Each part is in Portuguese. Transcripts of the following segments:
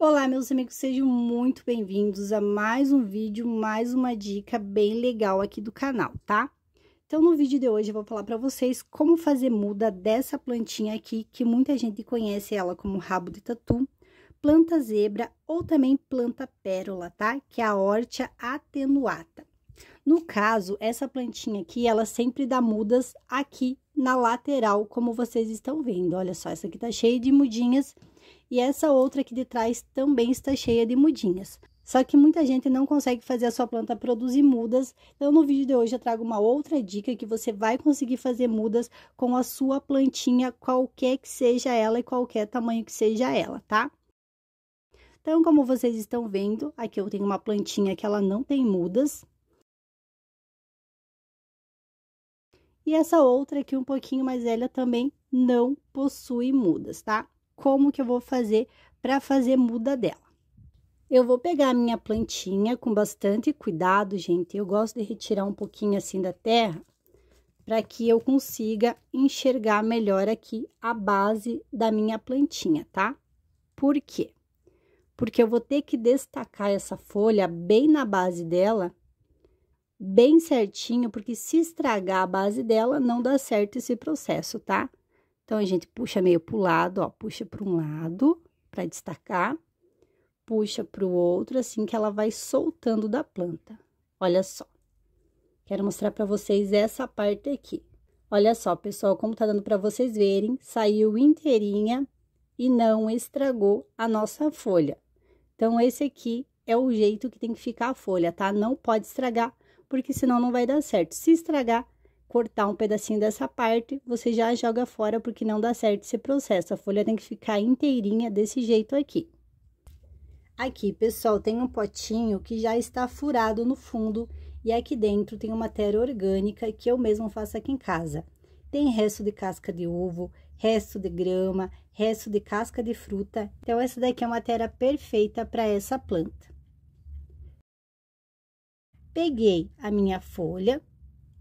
Olá, meus amigos, sejam muito bem-vindos a mais um vídeo, mais uma dica bem legal aqui do canal, tá? Então, no vídeo de hoje eu vou falar para vocês como fazer muda dessa plantinha aqui, que muita gente conhece ela como rabo de tatu, planta zebra ou também planta pérola, tá? Que é a hortia atenuata. No caso, essa plantinha aqui, ela sempre dá mudas aqui na lateral, como vocês estão vendo. Olha só, essa aqui tá cheia de mudinhas, e essa outra aqui de trás também está cheia de mudinhas. Só que muita gente não consegue fazer a sua planta produzir mudas. Então, no vídeo de hoje, eu trago uma outra dica que você vai conseguir fazer mudas com a sua plantinha, qualquer que seja ela e qualquer tamanho que seja ela, tá? Então, como vocês estão vendo, aqui eu tenho uma plantinha que ela não tem mudas. E essa outra aqui, um pouquinho mais velha, também não possui mudas, tá? como que eu vou fazer para fazer muda dela. Eu vou pegar a minha plantinha com bastante cuidado, gente. Eu gosto de retirar um pouquinho assim da terra para que eu consiga enxergar melhor aqui a base da minha plantinha, tá? Por quê? Porque eu vou ter que destacar essa folha bem na base dela, bem certinho, porque se estragar a base dela, não dá certo esse processo, tá? Então, a gente puxa meio pro lado, ó, puxa para um lado para destacar, puxa para o outro, assim que ela vai soltando da planta. Olha só. Quero mostrar para vocês essa parte aqui. Olha só, pessoal, como tá dando para vocês verem, saiu inteirinha e não estragou a nossa folha. Então, esse aqui é o jeito que tem que ficar a folha, tá? Não pode estragar, porque senão não vai dar certo. Se estragar, cortar um pedacinho dessa parte, você já joga fora porque não dá certo esse processo. A folha tem que ficar inteirinha desse jeito aqui. Aqui, pessoal, tem um potinho que já está furado no fundo e aqui dentro tem uma terra orgânica que eu mesmo faço aqui em casa. Tem resto de casca de ovo, resto de grama, resto de casca de fruta. Então, essa daqui é uma terra perfeita para essa planta. Peguei a minha folha,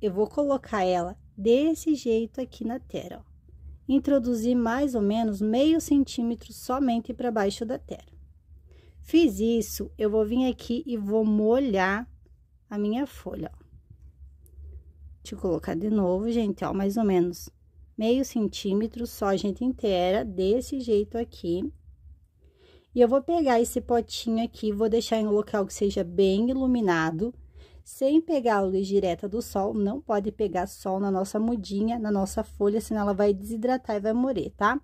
eu vou colocar ela desse jeito aqui na tela, ó. Introduzi mais ou menos meio centímetro somente para baixo da tela. Fiz isso, eu vou vir aqui e vou molhar a minha folha, ó. Deixa eu colocar de novo, gente, ó, mais ou menos meio centímetro só, a gente inteira, desse jeito aqui. E eu vou pegar esse potinho aqui, vou deixar em um local que seja bem iluminado, sem pegar a luz direta do sol, não pode pegar sol na nossa mudinha, na nossa folha, senão ela vai desidratar e vai morrer, tá?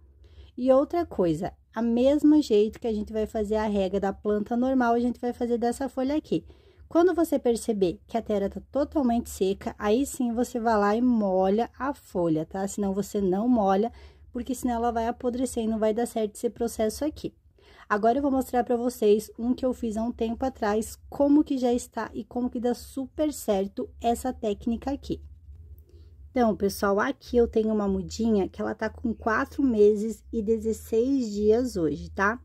E outra coisa, a mesmo jeito que a gente vai fazer a rega da planta normal, a gente vai fazer dessa folha aqui. Quando você perceber que a terra tá totalmente seca, aí sim você vai lá e molha a folha, tá? Senão você não molha, porque senão ela vai apodrecer e não vai dar certo esse processo aqui. Agora eu vou mostrar para vocês um que eu fiz há um tempo atrás, como que já está e como que dá super certo essa técnica aqui. Então, pessoal, aqui eu tenho uma mudinha que ela tá com 4 meses e 16 dias hoje, tá?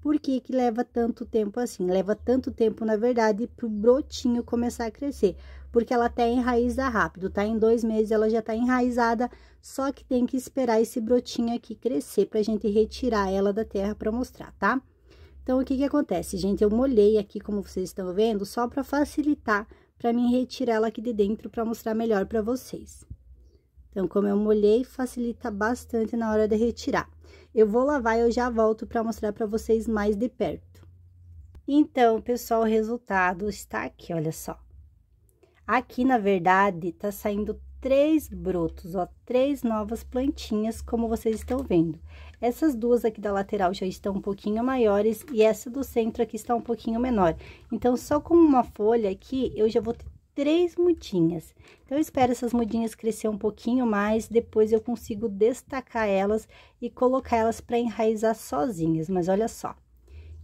Por que que leva tanto tempo assim? Leva tanto tempo, na verdade, pro brotinho começar a crescer porque ela até tá enraiza rápido, tá? Em dois meses ela já tá enraizada, só que tem que esperar esse brotinho aqui crescer pra gente retirar ela da terra pra mostrar, tá? Então, o que que acontece, gente? Eu molhei aqui, como vocês estão vendo, só pra facilitar pra mim retirar ela aqui de dentro pra mostrar melhor pra vocês. Então, como eu molhei, facilita bastante na hora de retirar. Eu vou lavar e eu já volto para mostrar para vocês mais de perto. Então, pessoal, o resultado está aqui, olha só. Aqui, na verdade, tá saindo três brotos, ó, três novas plantinhas, como vocês estão vendo. Essas duas aqui da lateral já estão um pouquinho maiores e essa do centro aqui está um pouquinho menor. Então, só com uma folha aqui, eu já vou ter três mudinhas. Então, eu espero essas mudinhas crescer um pouquinho mais, depois eu consigo destacar elas e colocar elas para enraizar sozinhas, mas olha só.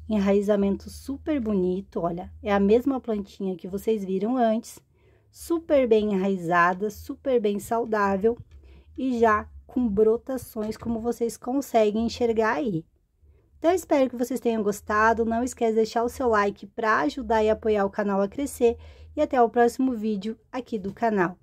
Enraizamento super bonito, olha, é a mesma plantinha que vocês viram antes, super bem enraizada, super bem saudável e já com brotações como vocês conseguem enxergar aí. Então, espero que vocês tenham gostado. Não esquece de deixar o seu like para ajudar e apoiar o canal a crescer. E até o próximo vídeo aqui do canal.